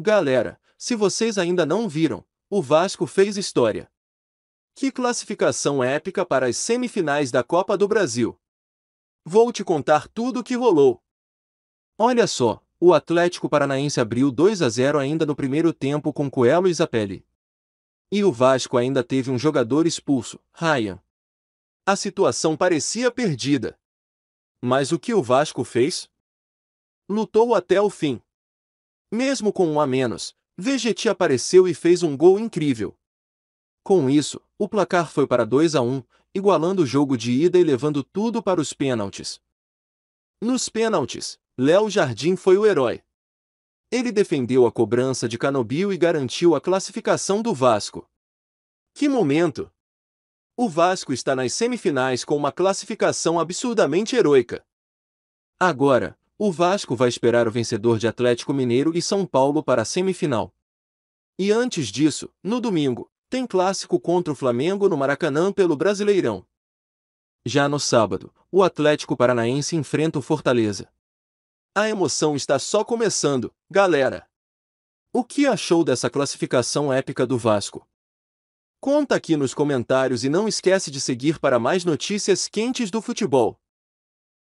Galera, se vocês ainda não viram, o Vasco fez história. Que classificação épica para as semifinais da Copa do Brasil. Vou te contar tudo o que rolou. Olha só, o Atlético Paranaense abriu 2 a 0 ainda no primeiro tempo com Coelho e Zapelli. E o Vasco ainda teve um jogador expulso, Ryan. A situação parecia perdida. Mas o que o Vasco fez? Lutou até o fim. Mesmo com um a menos, Vegetti apareceu e fez um gol incrível. Com isso, o placar foi para 2 a 1, igualando o jogo de ida e levando tudo para os pênaltis. Nos pênaltis, Léo Jardim foi o herói. Ele defendeu a cobrança de Canobio e garantiu a classificação do Vasco. Que momento! O Vasco está nas semifinais com uma classificação absurdamente heroica. Agora, o Vasco vai esperar o vencedor de Atlético Mineiro e São Paulo para a semifinal. E antes disso, no domingo, tem clássico contra o Flamengo no Maracanã pelo Brasileirão. Já no sábado, o Atlético Paranaense enfrenta o Fortaleza. A emoção está só começando, galera! O que achou dessa classificação épica do Vasco? Conta aqui nos comentários e não esquece de seguir para mais notícias quentes do futebol.